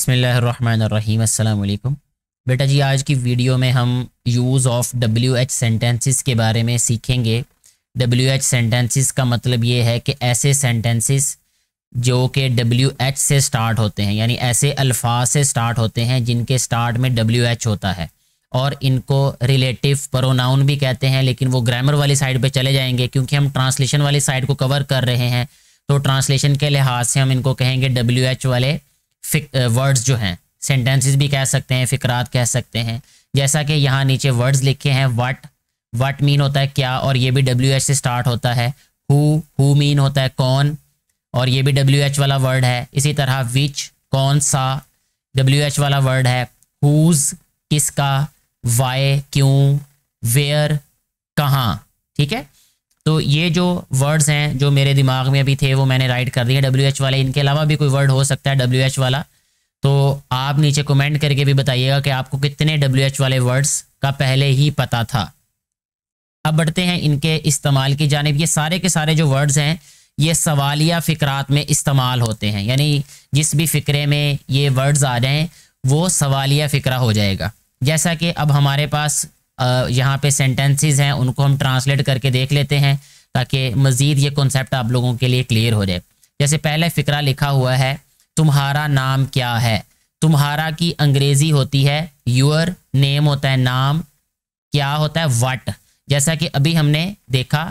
बसमीम अल्लाम बेटा जी आज की वीडियो में हम use of W H sentences के बारे में सीखेंगे डब्ल्यू एच सेंटेंसेस का मतलब ये है कि ऐसे सेंटेंसेस जो कि डब्ल्यू एच से स्टार्ट होते हैं यानी ऐसे अल्फाज से स्टार्ट होते हैं जिनके स्टार्ट में डब्ल्यू एच होता है और इनको रिलेटिव प्रोनाउन भी कहते हैं लेकिन वो ग्रामर वाली साइड पर चले जाएँगे क्योंकि हम ट्रांसलेशन वाली साइड को कवर कर रहे हैं तो ट्रांसलेशन के लिहाज से हम इनको कहेंगे डब्ल्यू एच वाले वर्ड्स जो हैं सेंटेंसेस भी कह सकते हैं फ़िक्रात कह सकते हैं जैसा कि यहाँ नीचे वर्ड्स लिखे हैं वाट वाट मीन होता है क्या और ये भी डब्ल्यू एच से स्टार्ट होता है हु हु मीन होता है कौन और ये भी डब्ल्यू एच वाला वर्ड है इसी तरह विच कौन सा डब्ल्यू एच वाला वर्ड है हुज किसका वाई क्यों वेयर कहाँ ठीक है तो ये जो वर्ड्स हैं जो मेरे दिमाग में अभी थे वो मैंने राइट कर दिए डब्ल्यू एच वाले इनके अलावा भी कोई वर्ड हो सकता है डब्ल्यू एच वाला तो आप नीचे कमेंट करके भी बताइएगा कि आपको कितने डब्ल्यू एच वाले वर्ड्स का पहले ही पता था अब बढ़ते हैं इनके इस्तेमाल की जानब ये सारे के सारे जो वर्ड्स हैं ये सवालिया फ़िक्रात में इस्तेमाल होते हैं यानी जिस भी फ़िक्रे में ये वर्ड्स आ जाएँ वो सवालिया फ़िक्रा हो जाएगा जैसा कि अब हमारे पास यहाँ पे सेंटेंसेस हैं उनको हम ट्रांसलेट करके देख लेते हैं ताकि मज़ीद ये कॉन्सेप्ट आप लोगों के लिए क्लियर हो जाए जैसे पहले फ़िक्रा लिखा हुआ है तुम्हारा नाम क्या है तुम्हारा की अंग्रेज़ी होती है योर नेम होता है नाम क्या होता है वट जैसा कि अभी हमने देखा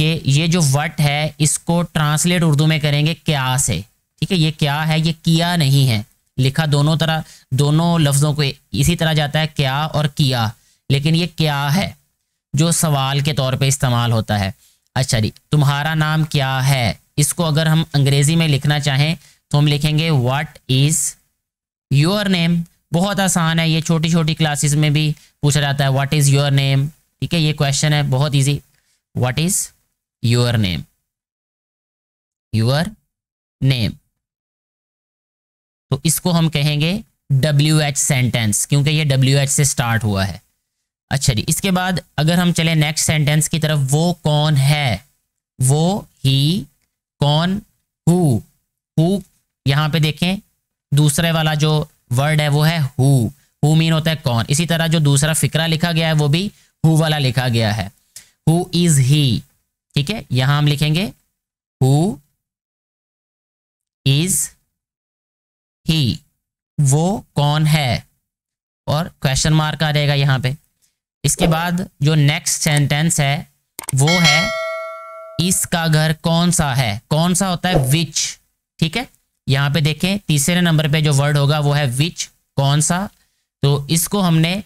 कि ये जो वट है इसको ट्रांसलेट उर्दू में करेंगे क्या से ठीक है ये क्या है ये किया नहीं है लिखा दोनों तरह दोनों लफ्ज़ों को इसी तरह जाता है क्या और किया लेकिन ये क्या है जो सवाल के तौर पे इस्तेमाल होता है अच्छा जी तुम्हारा नाम क्या है इसको अगर हम अंग्रेज़ी में लिखना चाहें तो हम लिखेंगे वाट इज़ योर नेम बहुत आसान है ये छोटी छोटी क्लासेस में भी पूछा जाता है व्हाट इज़ योर नेम ठीक है ये क्वेश्चन है बहुत easy what is your name your name तो इसको हम कहेंगे डब्ल्यू एच सेंटेंस क्योंकि ये डब्ल्यू एच से स्टार्ट हुआ है अच्छा जी इसके बाद अगर हम चले नेक्स्ट सेंटेंस की तरफ वो कौन है वो ही कौन हु हु यहां पे देखें दूसरे वाला जो वर्ड है वो है हु हु मीन होता है कौन इसी तरह जो दूसरा फिक्रा लिखा गया है वो भी हु वाला लिखा गया है हु इज ही ठीक है यहां हम लिखेंगे हु इज ही वो कौन है और क्वेश्चन मार्क आ जाएगा यहां पे इसके बाद जो नेक्स्ट सेंटेंस है वो है इसका घर कौन सा है कौन सा होता है विच ठीक है यहाँ पे देखें तीसरे नंबर पे जो वर्ड होगा वो है विच कौन सा तो इसको हमने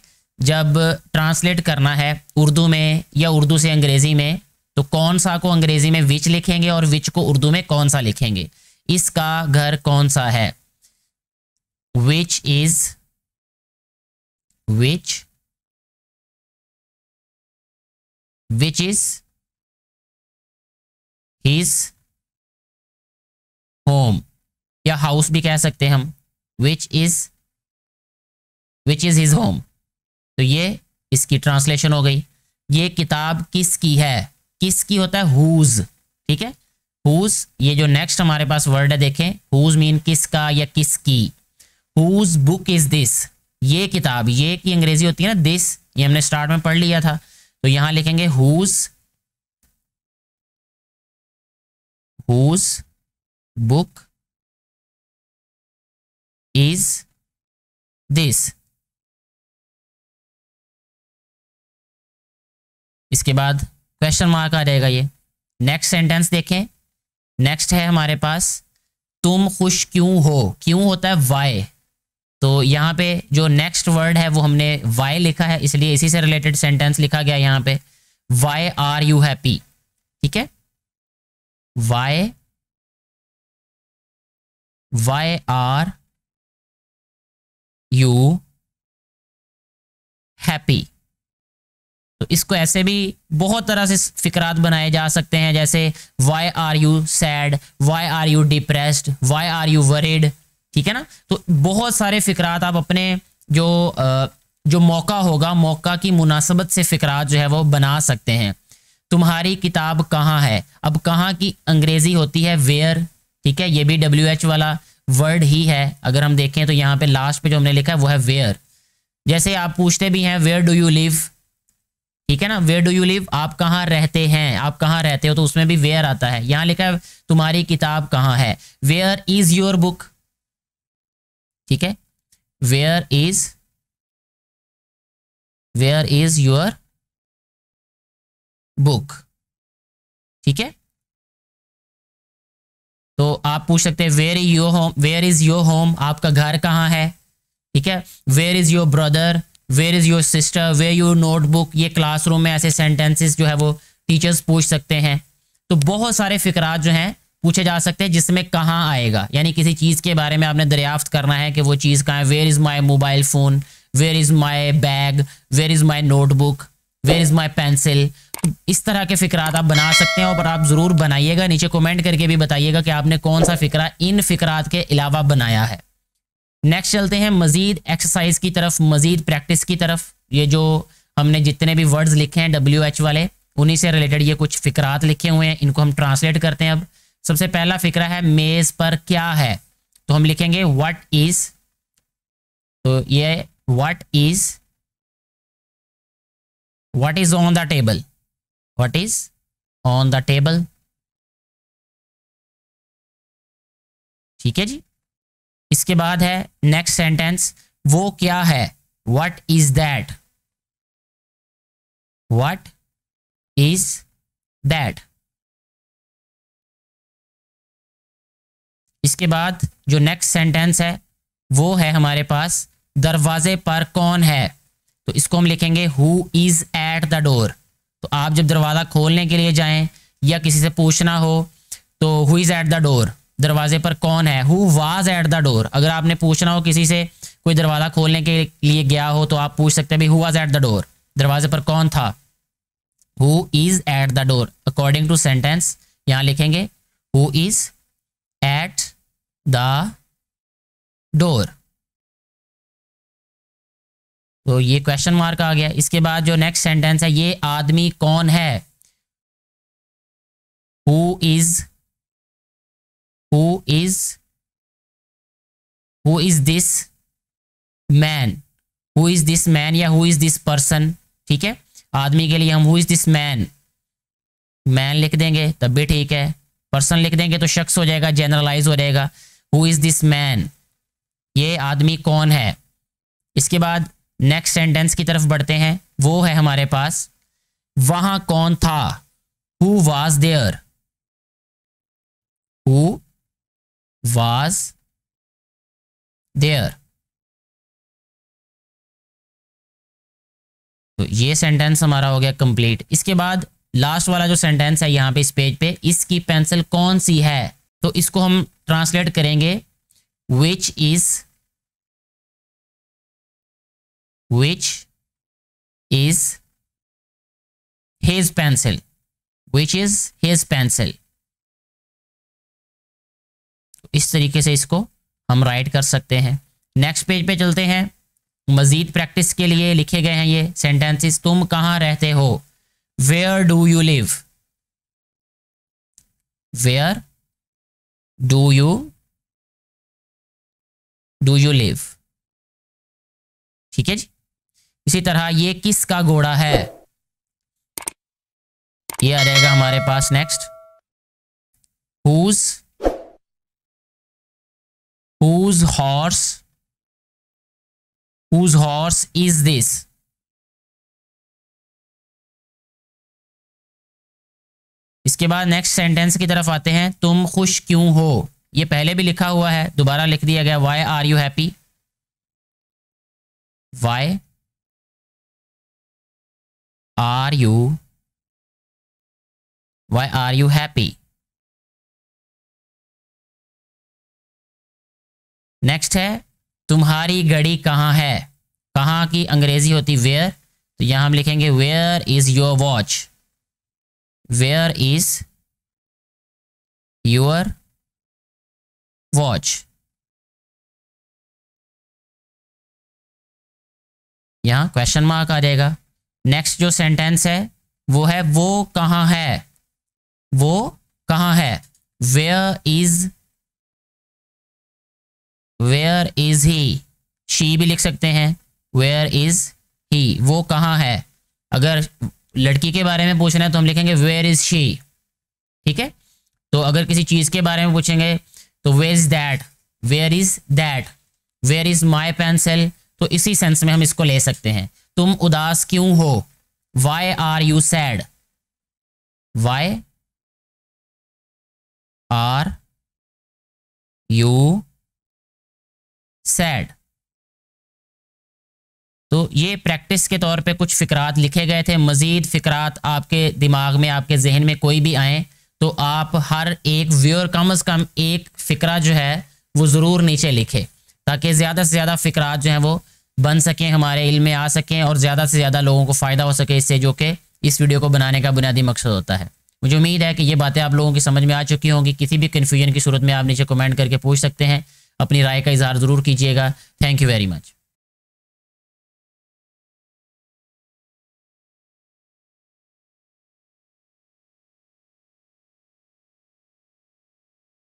जब ट्रांसलेट करना है उर्दू में या उर्दू से अंग्रेज़ी में तो कौन सा को अंग्रेज़ी में विच लिखेंगे और विच को उर्दू में कौन सा लिखेंगे इसका घर कौन सा है which is which which is his home या हाउस भी कह सकते हैं हम which is which is his home तो ये इसकी ट्रांसलेशन हो गई ये किताब किसकी है किसकी होता है हुज ठीक है हुज ये जो नेक्स्ट हमारे पास वर्ड है देखें हुज मीन किसका या किसकी हुज बुक इज दिस ये किताब ये की अंग्रेजी होती है ना दिस ये हमने स्टार्ट में पढ़ लिया था तो यहां लिखेंगे whose whose book is this इसके बाद क्वेश्चन मार्क आ जाएगा ये नेक्स्ट सेंटेंस देखें नेक्स्ट है हमारे पास तुम खुश क्यों हो क्यों होता है वाई तो यहाँ पे जो नेक्स्ट वर्ड है वो हमने वाई लिखा है इसलिए इसी से रिलेटेड सेंटेंस लिखा गया यहाँ पे वाई आर यू हैप्पी ठीक है why why are you happy तो इसको ऐसे भी बहुत तरह से फिक्रात बनाए जा सकते हैं जैसे why are you sad why are you depressed why are you worried ठीक है ना तो बहुत सारे फिकरात आप अपने जो जो मौका होगा मौका की मुनासबत से फिक्रात जो है वो बना सकते हैं तुम्हारी किताब कहाँ है अब कहाँ की अंग्रेज़ी होती है वेयर ठीक है ये भी डब्ल्यू एच वाला वर्ड ही है अगर हम देखें तो यहाँ पे लास्ट पे जो हमने लिखा है वो है वेयर जैसे आप पूछते भी हैं वेयर डू यू लिव ठीक है ना वेयर डू यू लिव आप कहाँ रहते हैं आप कहाँ रहते हो तो उसमें भी वेयर आता है यहाँ लिखा है तुम्हारी किताब कहाँ है वेयर इज योर बुक ठीक है where is where is your book ठीक है तो आप पूछ सकते हैं where is your home where is your home आपका घर कहाँ है ठीक है where is your brother where is your sister where your notebook ये क्लासरूम में ऐसे सेंटेंसेस जो है वो टीचर्स पूछ सकते हैं तो बहुत सारे फिकरात जो हैं पूछे जा सकते हैं जिसमें कहाँ आएगा यानी किसी चीज़ के बारे में आपने दरियाफ्त करना है कि वो चीज़ कहाँ है where is my mobile phone where is my bag where is my notebook where is my pencil इस तरह के फ़िक्रात आप बना सकते हैं और आप ज़रूर बनाइएगा नीचे कमेंट करके भी बताइएगा कि आपने कौन सा फ़िक्रा इन फ़िक्रात के अलावा बनाया है नेक्स्ट चलते हैं मज़ीद एक्सरसाइज की तरफ मज़ीद प्रैक्टिस की तरफ ये जो हमने जितने भी वर्ड्स लिखे हैं डब्ल्यू एच वाले उन्हीं से रिलेटेड ये कुछ फ़िक्रात लिखे हुए हैं इनको हम ट्रांसलेट करते हैं अब सबसे पहला फिक्रा है मेज पर क्या है तो हम लिखेंगे व्हाट इज तो ये what is what is on the table what is on the table ठीक है जी इसके बाद है नेक्स्ट सेंटेंस वो क्या है what is that what is that इसके बाद जो नेक्स्ट सेंटेंस है वो है हमारे पास दरवाजे पर कौन है तो इसको हम लिखेंगे who is at the door तो आप जब दरवाज़ा खोलने के लिए जाएं या किसी से पूछना हो तो who is at the door दरवाजे पर कौन है who was at the door अगर आपने पूछना हो किसी से कोई दरवाज़ा खोलने के लिए गया हो तो आप पूछ सकते हैं भाई who was at the door दरवाजे पर कौन था who is at the door according to sentence यहां लिखेंगे who is at the door तो ये क्वेश्चन मार्क आ गया इसके बाद जो नेक्स्ट सेंटेंस है ये आदमी कौन है who is who is who is this man who is this man या हु इज दिस पर्सन ठीक है आदमी के लिए हम who is this man man लिख देंगे तब भी ठीक है पर्सन लिख देंगे तो शख्स हो जाएगा जनरलाइज हो जाएगा हु इज दिस मैन ये आदमी कौन है इसके बाद नेक्स्ट सेंटेंस की तरफ बढ़ते हैं वो है हमारे पास वहां कौन था who was there who was there तो ये सेंटेंस हमारा हो गया कंप्लीट इसके बाद लास्ट वाला जो सेंटेंस है यहां पे इस पेज पे इसकी पेंसिल कौन सी है तो इसको हम ट्रांसलेट करेंगे which is which is his pencil which is his pencil इस तरीके से इसको हम राइट कर सकते हैं नेक्स्ट पेज पे चलते हैं मजीद प्रैक्टिस के लिए लिखे गए हैं ये सेंटेंसेस तुम कहां रहते हो where do you live where do you do you live ठीक है जी इसी तरह ये किस का घोड़ा है ये आ जाएगा हमारे पास next whose whose horse whose horse is this इसके बाद नेक्स्ट सेंटेंस की तरफ आते हैं तुम खुश क्यों हो ये पहले भी लिखा हुआ है दोबारा लिख दिया गया why are you happy why are you why are you happy next है तुम्हारी घड़ी कहाँ है कहाँ की अंग्रेजी होती वेयर तो यहां हम लिखेंगे where is your watch where is your watch यहां क्वेश्चन मार्क आ जाएगा नेक्स्ट जो सेंटेंस है वो है वो कहां है वो कहां है where is where is he she भी लिख सकते हैं वेयर इज ही वो कहां है अगर लड़की के बारे में पूछना है तो हम लिखेंगे वेयर इज शी ठीक है तो अगर किसी चीज़ के बारे में पूछेंगे तो where is that where is that where is my pencil तो इसी सेंस में हम इसको ले सकते हैं तुम उदास क्यों हो why are you sad why are you sad ये प्रैक्टिस के तौर पे कुछ फ़िक्रात लिखे गए थे मज़ीद फ़िक्रात आपके दिमाग में आपके जहन में कोई भी आएँ तो आप हर एक व्यूअर कम अज़ कम एक फ़िक्रा जो है वो ज़रूर नीचे लिखे ताकि ज़्यादा से ज़्यादा फ़िक्रात जो हैं वो बन सकें हमारे इल में आ सकें और ज़्यादा से ज़्यादा लोगों को फ़ायदा हो सके इससे जो कि इस वीडियो को बनाने का बुनियादी मकसद होता है मुझे उम्मीद है कि ये बातें आप लोगों की समझ में आ चुकी होंगी किसी भी कन्फ्यूजन की सूरत में आप नीचे कमेंट करके पूछ सकते हैं अपनी राय का इजहार ज़रूर कीजिएगा थैंक यू वेरी मच